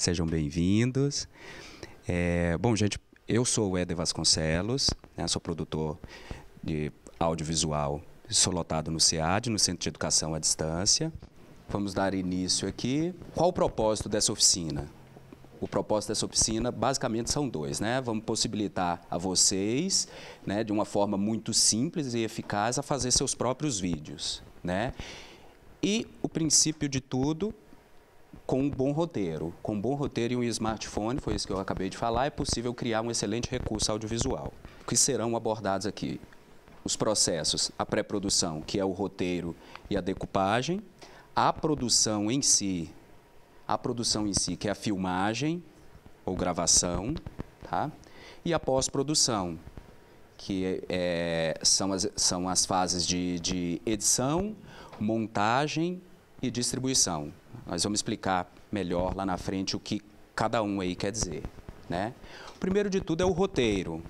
Sejam bem-vindos. É, bom, gente, eu sou o Éder Vasconcelos, né, sou produtor de audiovisual, sou lotado no SEAD, no Centro de Educação à Distância. Vamos dar início aqui. Qual o propósito dessa oficina? O propósito dessa oficina basicamente são dois, né? Vamos possibilitar a vocês, né, de uma forma muito simples e eficaz, a fazer seus próprios vídeos, né? E o princípio de tudo com um bom roteiro. Com um bom roteiro e um smartphone, foi isso que eu acabei de falar, é possível criar um excelente recurso audiovisual, que serão abordados aqui. Os processos, a pré-produção, que é o roteiro e a decupagem, a produção em si, a produção em si, que é a filmagem ou gravação, tá? e a pós-produção, que é, é são, as, são as fases de, de edição, montagem e distribuição. Nós vamos explicar melhor lá na frente o que cada um aí quer dizer. Né? O primeiro de tudo é o roteiro.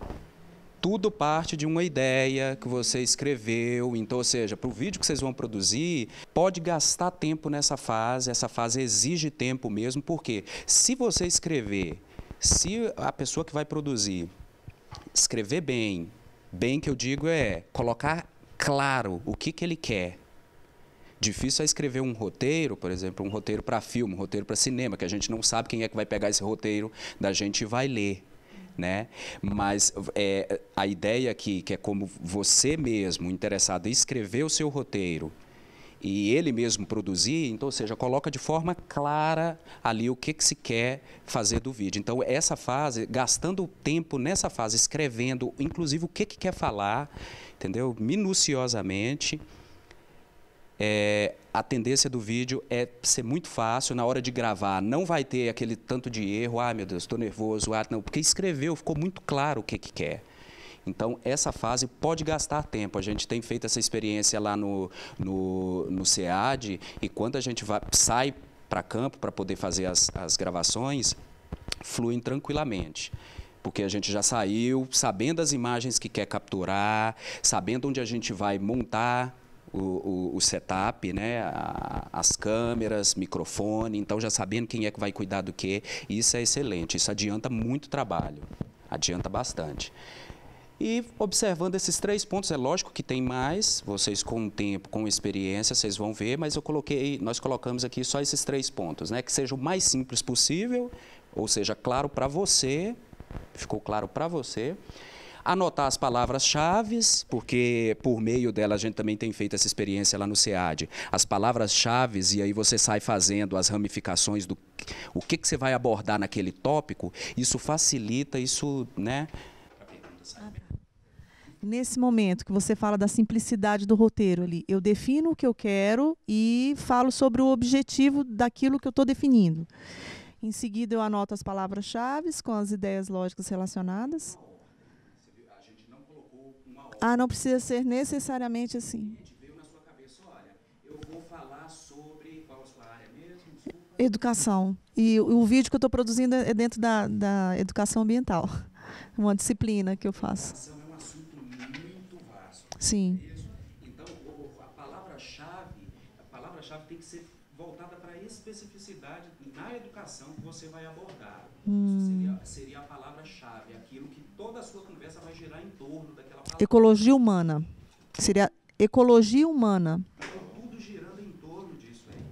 Tudo parte de uma ideia que você escreveu. Então, ou seja, para o vídeo que vocês vão produzir, pode gastar tempo nessa fase. Essa fase exige tempo mesmo, porque se você escrever, se a pessoa que vai produzir escrever bem, bem que eu digo é colocar claro o que, que ele quer, Difícil é escrever um roteiro, por exemplo, um roteiro para filme, um roteiro para cinema, que a gente não sabe quem é que vai pegar esse roteiro da gente e vai ler. Né? Mas é, a ideia aqui, que é como você mesmo, interessado em escrever o seu roteiro e ele mesmo produzir, então, ou seja, coloca de forma clara ali o que, que se quer fazer do vídeo. Então, essa fase, gastando tempo nessa fase, escrevendo, inclusive o que, que quer falar, entendeu? Minuciosamente é, a tendência do vídeo é ser muito fácil na hora de gravar. Não vai ter aquele tanto de erro, ah, meu Deus, estou nervoso, ah, não, porque escreveu, ficou muito claro o que, que quer. Então, essa fase pode gastar tempo. A gente tem feito essa experiência lá no, no, no SEAD e quando a gente vai, sai para campo para poder fazer as, as gravações, fluem tranquilamente porque a gente já saiu sabendo as imagens que quer capturar, sabendo onde a gente vai montar o, o, o setup, né, a, as câmeras, microfone, então já sabendo quem é que vai cuidar do que, isso é excelente, isso adianta muito trabalho, adianta bastante. E observando esses três pontos, é lógico que tem mais, vocês com o tempo, com experiência, vocês vão ver, mas eu coloquei, nós colocamos aqui só esses três pontos, né? Que seja o mais simples possível, ou seja, claro para você, ficou claro para você anotar as palavras-chave, porque por meio dela a gente também tem feito essa experiência lá no SEAD. As palavras-chave, e aí você sai fazendo as ramificações do o que, que você vai abordar naquele tópico, isso facilita, isso, né? Nesse momento que você fala da simplicidade do roteiro ali, eu defino o que eu quero e falo sobre o objetivo daquilo que eu estou definindo. Em seguida, eu anoto as palavras-chave com as ideias lógicas relacionadas. Ah, não precisa ser necessariamente assim. Educação. E o, vídeo que eu estou produzindo é, é dentro da, da educação ambiental. Uma disciplina que eu faço. Educação é um assunto muito vasto. Né? Sim. Então, a palavra-chave, palavra tem que ser voltada para a especificidade na educação que você vai abordar. Hum toda a sua conversa vai girar em torno daquela palavra. Ecologia humana. Seria ecologia humana. Então, tudo girando em torno disso aí.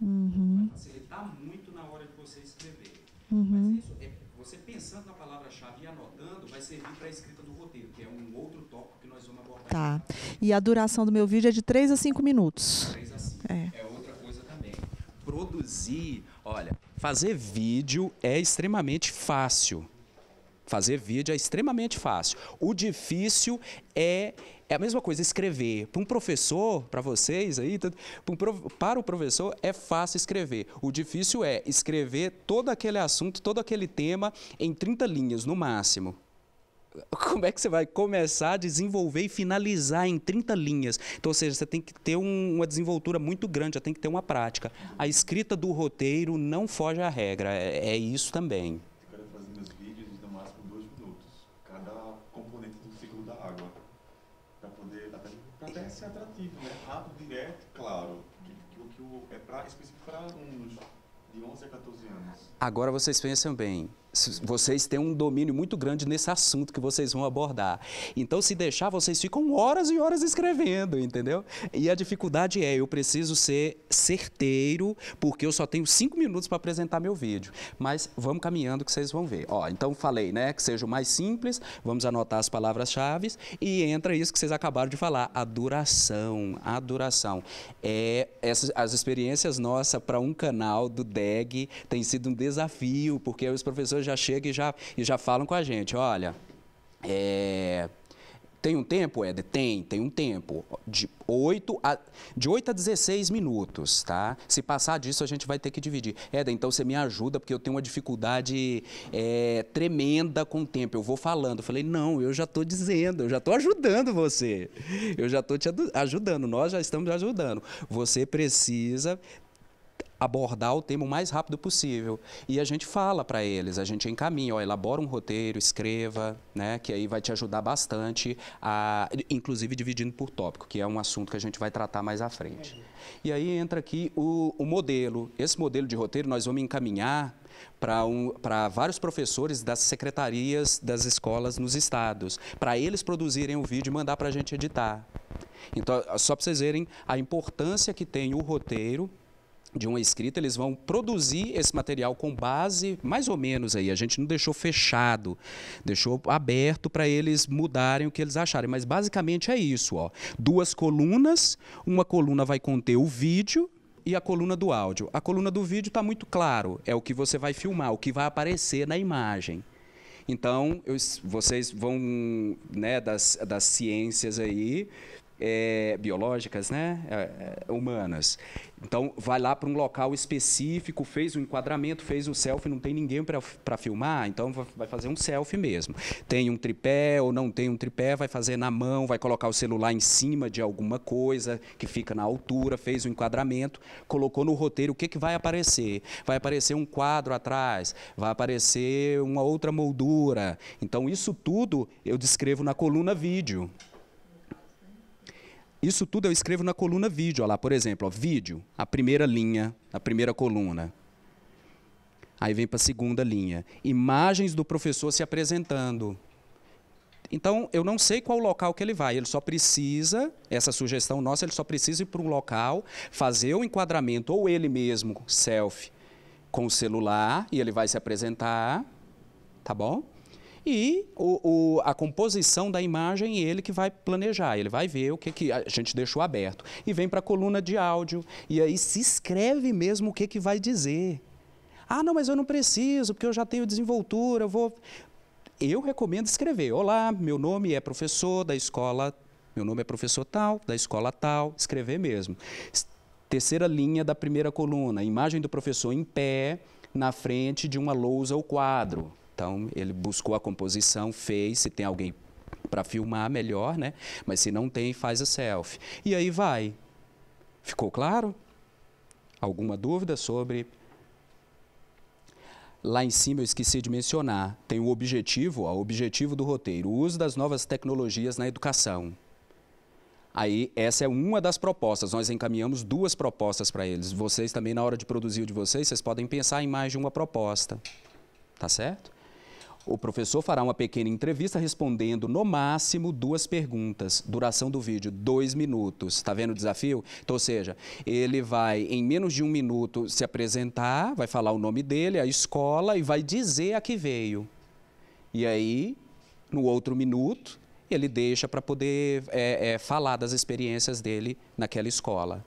Uhum. Vai facilitar muito na hora de você escrever. Uhum. Mas isso, é, você pensando na palavra-chave e anotando, vai servir para a escrita do roteiro, que é um outro tópico que nós vamos abordar. Tá. E a duração do meu vídeo é de 3 a 5 minutos. 3 a 5. É. é outra coisa também. Produzir, olha, fazer vídeo é extremamente fácil. Fazer vídeo é extremamente fácil. O difícil é, é a mesma coisa, escrever. Para um professor, para vocês aí, para o professor é fácil escrever. O difícil é escrever todo aquele assunto, todo aquele tema em 30 linhas, no máximo. Como é que você vai começar a desenvolver e finalizar em 30 linhas? Então, ou seja, você tem que ter um, uma desenvoltura muito grande, já tem que ter uma prática. A escrita do roteiro não foge à regra, é, é isso também. Ah, específico para alunos de 11 a 14 anos? Agora vocês pensam bem vocês têm um domínio muito grande nesse assunto que vocês vão abordar. Então, se deixar, vocês ficam horas e horas escrevendo, entendeu? E a dificuldade é, eu preciso ser certeiro, porque eu só tenho cinco minutos para apresentar meu vídeo. Mas vamos caminhando que vocês vão ver. Ó, então falei, né, que seja o mais simples, vamos anotar as palavras-chave e entra isso que vocês acabaram de falar, a duração, a duração. É, essas, as experiências nossas para um canal do DEG tem sido um desafio, porque os professores pessoas já chegam e já, e já falam com a gente, olha, é, tem um tempo, Ed? Tem, tem um tempo. De 8 a, de 8 a 16 minutos, tá? Se passar disso, a gente vai ter que dividir. Ed, então você me ajuda, porque eu tenho uma dificuldade é, tremenda com o tempo. Eu vou falando. Eu falei, não, eu já estou dizendo, eu já estou ajudando você. Eu já estou te ajudando, nós já estamos ajudando. Você precisa abordar o tema o mais rápido possível. E a gente fala para eles, a gente encaminha, ó, elabora um roteiro, escreva, né, que aí vai te ajudar bastante, a, inclusive dividindo por tópico, que é um assunto que a gente vai tratar mais à frente. E aí entra aqui o, o modelo. Esse modelo de roteiro nós vamos encaminhar para um, vários professores das secretarias das escolas nos estados, para eles produzirem o vídeo e mandar para a gente editar. Então, só para vocês verem a importância que tem o roteiro de uma escrita, eles vão produzir esse material com base, mais ou menos aí, a gente não deixou fechado, deixou aberto para eles mudarem o que eles acharem, mas basicamente é isso, ó. Duas colunas, uma coluna vai conter o vídeo, e a coluna do áudio. A coluna do vídeo está muito claro, é o que você vai filmar, o que vai aparecer na imagem. Então, eu, vocês vão, né, das, das ciências aí, é, biológicas, né? É, é, humanas. Então, vai lá para um local específico, fez o um enquadramento, fez o um selfie, não tem ninguém para filmar, então vai fazer um selfie mesmo. Tem um tripé ou não tem um tripé, vai fazer na mão, vai colocar o celular em cima de alguma coisa que fica na altura, fez o um enquadramento, colocou no roteiro o que, que vai aparecer. Vai aparecer um quadro atrás, vai aparecer uma outra moldura. Então, isso tudo eu descrevo na coluna vídeo. Isso tudo eu escrevo na coluna vídeo. Olha lá, por exemplo, ó, vídeo, a primeira linha, a primeira coluna. Aí vem para a segunda linha. Imagens do professor se apresentando. Então, eu não sei qual local que ele vai, ele só precisa, essa sugestão nossa, ele só precisa ir para um local, fazer o enquadramento, ou ele mesmo, selfie, com o celular, e ele vai se apresentar, tá bom? E o, o, a composição da imagem, ele que vai planejar, ele vai ver o que, que a gente deixou aberto. E vem para a coluna de áudio, e aí se escreve mesmo o que, que vai dizer. Ah, não, mas eu não preciso, porque eu já tenho desenvoltura, eu vou. Eu recomendo escrever. Olá, meu nome é professor da escola. Meu nome é professor tal, da escola tal. Escrever mesmo. Terceira linha da primeira coluna, imagem do professor em pé, na frente de uma lousa ou quadro. Então ele buscou a composição, fez, se tem alguém para filmar melhor, né? Mas se não tem, faz a selfie. E aí vai. Ficou claro? Alguma dúvida sobre Lá em cima eu esqueci de mencionar, tem o objetivo, o objetivo do roteiro, o uso das novas tecnologias na educação. Aí, essa é uma das propostas. Nós encaminhamos duas propostas para eles. Vocês também, na hora de produzir o de vocês, vocês podem pensar em mais de uma proposta. Tá certo? O professor fará uma pequena entrevista respondendo no máximo duas perguntas. Duração do vídeo, dois minutos. Está vendo o desafio? Então, ou seja, ele vai, em menos de um minuto, se apresentar, vai falar o nome dele, a escola e vai dizer a que veio. E aí, no outro minuto, ele deixa para poder é, é, falar das experiências dele naquela escola.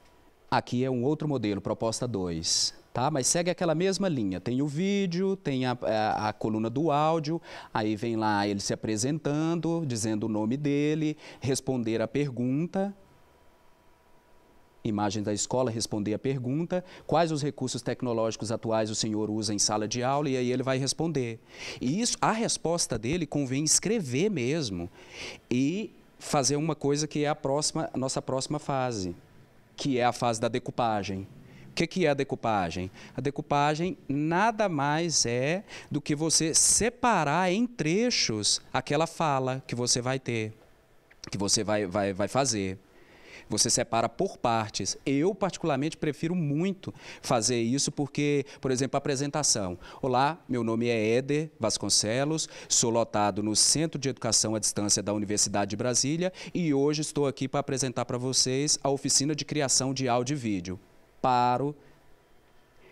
Aqui é um outro modelo, proposta 2 tá? Mas segue aquela mesma linha. Tem o vídeo, tem a, a, é, a, coluna do áudio, aí vem lá ele se apresentando, dizendo o nome dele, responder a pergunta. Imagem da escola, responder a pergunta, quais os recursos tecnológicos atuais o senhor usa em sala de aula, e aí ele vai responder. E isso, a resposta dele convém escrever mesmo e fazer uma coisa que é a próxima, a nossa próxima fase, que é a fase da decupagem que, que é a decupagem? A decupagem nada mais é do que você separar em trechos aquela fala que você vai ter, que você vai, vai, vai fazer. Você separa por partes. Eu, particularmente, prefiro muito fazer isso porque, por exemplo, a apresentação. Olá, meu nome é Éder Vasconcelos, sou lotado no Centro de Educação à Distância da Universidade de Brasília e hoje estou aqui para apresentar para vocês a oficina de criação de áudio e vídeo paro,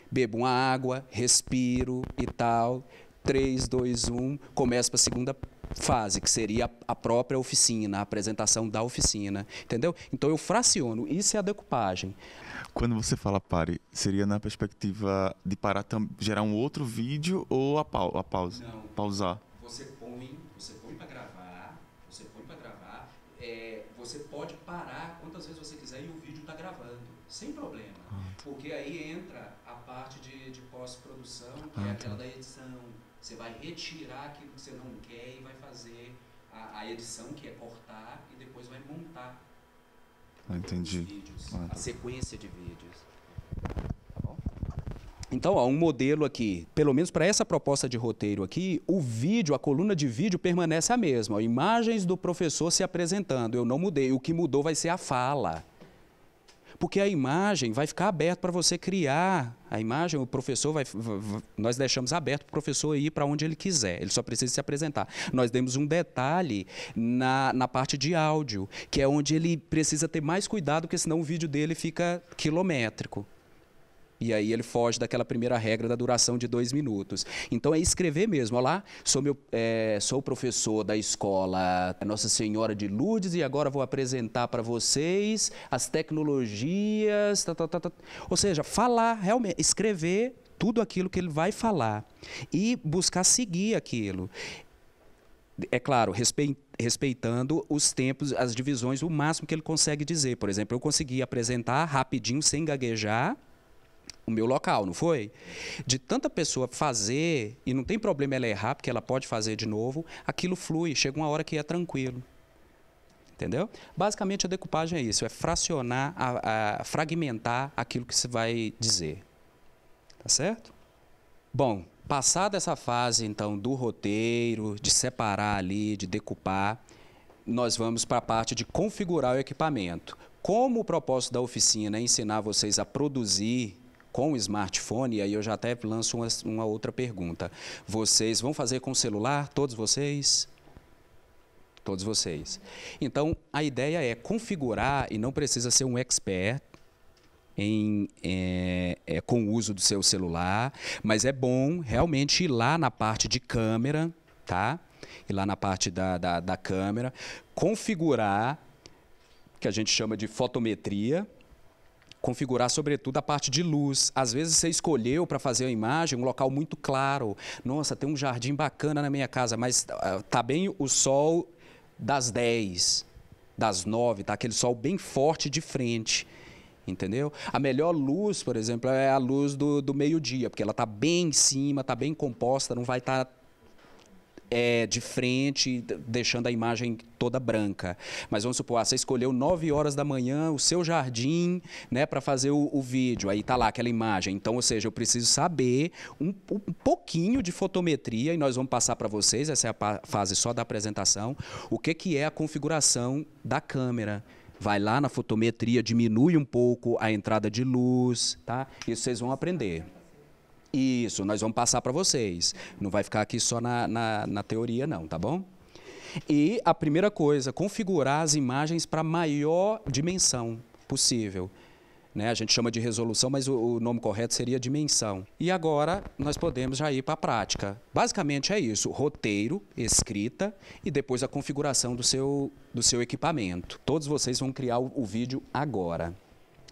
bebo uma água, respiro e tal. 3, 2, 1, começo para a segunda fase, que seria a própria oficina, a apresentação da oficina, entendeu? Então eu fraciono, isso é a decupagem. Quando você fala pare, seria na perspectiva de parar, gerar um outro vídeo ou a, pau a pausa? Não. Pausar? Você põe, você põe para gravar, você põe para gravar, é, você pode parar quantas vezes você quiser e o vídeo está gravando, sem problema. Porque aí entra a parte de, de pós-produção, que é ah, é aquela tá. da edição. Você vai retirar aquilo que você não quer e vai fazer a, a edição, que é cortar, e depois vai montar. Ah, entendi. Vídeos, ah, tá. A sequência de vídeos. Tá então, um modelo aqui, pelo menos para essa proposta de roteiro aqui, o vídeo, a coluna de vídeo permanece a mesma. Ó, imagens do professor se apresentando, eu não mudei. O que mudou vai ser a fala porque a imagem vai ficar aberta para você criar a imagem, o professor vai. Nós deixamos aberto para o professor ir para onde ele quiser, ele só precisa se apresentar. Nós demos um detalhe na, na parte de áudio, que é onde ele precisa ter mais cuidado, porque senão o vídeo dele fica quilométrico. E aí ele foge daquela primeira regra da duração de dois minutos. Então é escrever mesmo. Olá, sou, meu, é, sou professor da escola é Nossa Senhora de Lourdes e agora vou apresentar para vocês as tecnologias. Tá, tá, tá, tá. Ou seja, falar, realmente, escrever tudo aquilo que ele vai falar e buscar seguir aquilo. É claro, respeitando os tempos, as divisões, o máximo que ele consegue dizer. Por exemplo, eu consegui apresentar rapidinho, sem gaguejar, o meu local, não foi? De tanta pessoa fazer, e não tem problema ela errar, porque ela pode fazer de novo, aquilo flui, chega uma hora que é tranquilo. Entendeu? Basicamente a decupagem é isso, é fracionar, a, a fragmentar aquilo que se vai dizer. Tá certo? Bom, passada essa fase então do roteiro, de separar ali, de decupar, nós vamos para a parte de configurar o equipamento. Como o propósito da oficina é ensinar vocês a produzir com o smartphone, e aí eu já até lanço uma, uma outra pergunta. Vocês vão fazer com o celular, todos vocês? Todos vocês. Então, a ideia é configurar, e não precisa ser um expert, em, é, é, com o uso do seu celular, mas é bom realmente ir lá na parte de câmera, tá? Ir lá na parte da, da, da câmera, configurar, que a gente chama de fotometria, configurar, sobretudo, a parte de luz. Às vezes você escolheu para fazer a imagem um local muito claro. Nossa, tem um jardim bacana na minha casa, mas ah, tá bem o sol das 10, das 9, tá aquele sol bem forte de frente. Entendeu? A melhor luz, por exemplo, é a luz do, do meio-dia, porque ela está bem em cima, está bem composta, não vai estar tá é, de frente, deixando a imagem toda branca. Mas vamos supor, ah, você escolheu 9 horas da manhã o seu jardim, né, para fazer o, o, vídeo. Aí tá lá aquela imagem. Então, ou seja, eu preciso saber um, um pouquinho de fotometria e nós vamos passar para vocês, essa é a fase só da apresentação, o que, que é a configuração da câmera vai lá na fotometria, diminui um pouco a entrada de luz, tá? Isso vocês vão aprender. Isso, nós vamos passar para vocês. Não vai ficar aqui só na, na, na teoria, não, tá bom? E a primeira coisa, configurar as imagens para maior dimensão possível. Né? A gente chama de resolução, mas o, o, nome correto seria dimensão. E agora nós podemos já ir para a prática. Basicamente é isso: roteiro, escrita e depois a configuração do seu, do seu equipamento. Todos vocês vão criar o, o vídeo agora.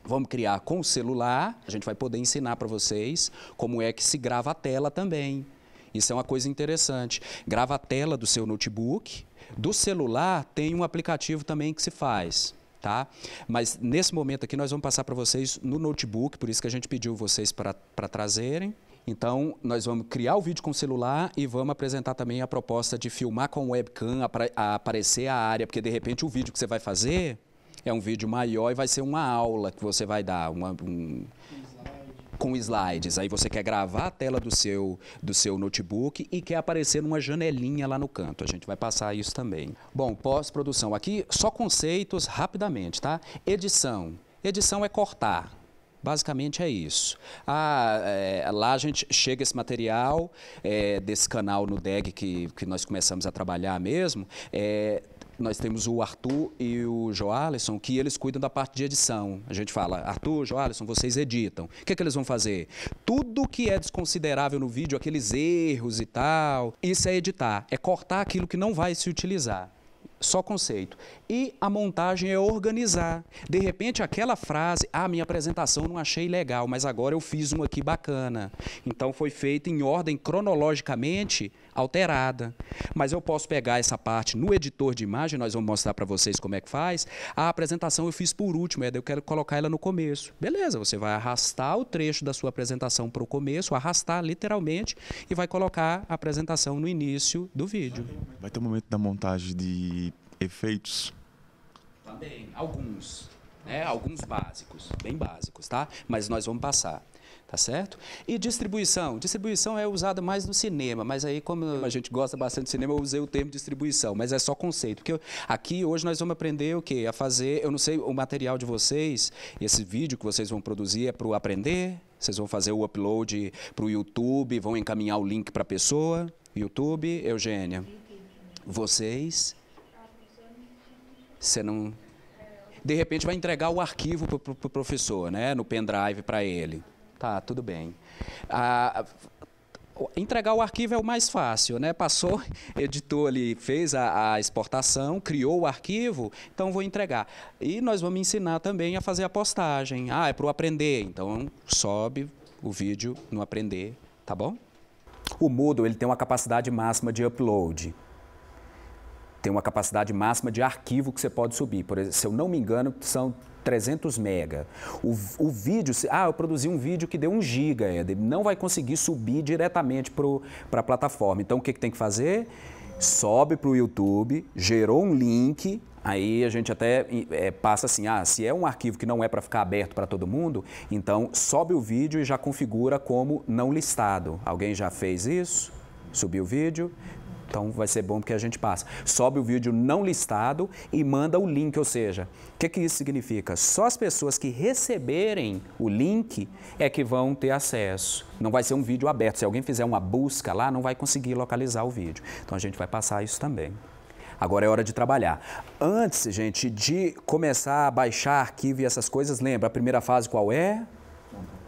Vamos criar com o celular, a gente vai poder ensinar para vocês como é que se grava a tela também. Isso é uma coisa interessante. Grava a tela do seu notebook. Do celular tem um aplicativo também que se faz. Tá? Mas nesse momento aqui nós vamos passar para vocês no notebook, por isso que a gente pediu vocês para trazerem. Então, nós vamos criar o vídeo com o celular e vamos apresentar também a proposta de filmar com webcam, a, a aparecer a área, porque de repente o vídeo que você vai fazer é um vídeo maior e vai ser uma aula que você vai dar, uma, um, com slides. Aí você quer gravar a tela do seu, do seu notebook e quer aparecer numa janelinha lá no canto. A gente vai passar isso também. Bom, pós-produção. Aqui só conceitos rapidamente, tá? Edição. Edição é cortar. Basicamente é isso. Ah, é, lá a gente chega esse material é, desse canal no DEG que, que nós começamos a trabalhar mesmo. É, nós temos o Arthur e o Joalisson, que eles cuidam da parte de edição. A gente fala, Arthur, Joalisson, vocês editam. O que, é que eles vão fazer? Tudo que é desconsiderável no vídeo, aqueles erros e tal, isso é editar, é cortar aquilo que não vai se utilizar. Só conceito. E a montagem é organizar. De repente, aquela frase, ah, minha apresentação não achei legal, mas agora eu fiz uma aqui bacana. Então foi feita em ordem cronologicamente alterada. Mas eu posso pegar essa parte no editor de imagem, nós vamos mostrar para vocês como é que faz. A apresentação eu fiz por último, é, eu quero colocar ela no começo. Beleza, você vai arrastar o trecho da sua apresentação para o começo, arrastar literalmente e vai colocar a apresentação no início do vídeo. Vai ter um momento da montagem de efeitos também, alguns. Né? Alguns básicos, bem básicos, tá? Mas nós vamos passar. Tá certo? E distribuição? Distribuição é usada mais no cinema, mas aí, como a gente gosta bastante de cinema, eu usei o termo distribuição, mas é só conceito. Porque eu, aqui hoje nós vamos aprender o quê? A fazer, eu não sei, o material de vocês, esse vídeo que vocês vão produzir é para o aprender? Vocês vão fazer o upload para o YouTube, vão encaminhar o link para a pessoa? YouTube, Eugênia? Vocês? Você não de repente vai entregar o arquivo para o pro, pro professor, né, no pendrive para ele. Tá, tudo bem. Ah, entregar o arquivo é o mais fácil, né? Passou, editou ali, fez a, a, exportação, criou o arquivo, então vou entregar. E nós vamos ensinar também a fazer a postagem. Ah, é para o aprender, então sobe o vídeo no aprender, tá bom? O Moodle ele tem uma capacidade máxima de upload tem uma capacidade máxima de arquivo que você pode subir. Por exemplo, se eu não me engano, são 300 mega. O, o vídeo, ah, eu produzi um vídeo que deu 1 giga, é, ele não vai conseguir subir diretamente para a plataforma. Então, o que, que tem que fazer? Sobe para o YouTube, gerou um link, Aí a gente até é, passa assim, ah, se é um arquivo que não é para ficar aberto para todo mundo, então sobe o vídeo e já configura como não listado. Alguém já fez isso? Subiu o vídeo, então vai ser bom porque a gente passa. Sobe o vídeo não listado e manda o link, ou seja, o que, que isso significa? Só as pessoas que receberem o link é que vão ter acesso. Não vai ser um vídeo aberto. Se alguém fizer uma busca lá, não vai conseguir localizar o vídeo. Então a gente vai passar isso também. Agora é hora de trabalhar. Antes, gente, de começar a baixar arquivo e essas coisas, lembra a primeira fase qual é?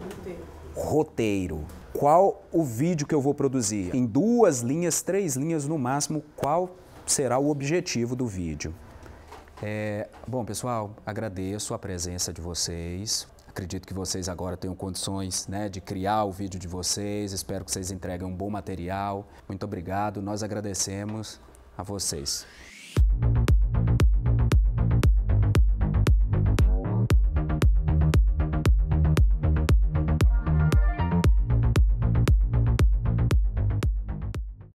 Roteiro roteiro. Qual o vídeo que eu vou produzir? Em duas linhas, três linhas no máximo, qual será o objetivo do vídeo? É, bom, pessoal, agradeço a presença de vocês. Acredito que vocês agora tenham condições né, de criar o vídeo de vocês. Espero que vocês entreguem um bom material. Muito obrigado. Nós agradecemos a vocês.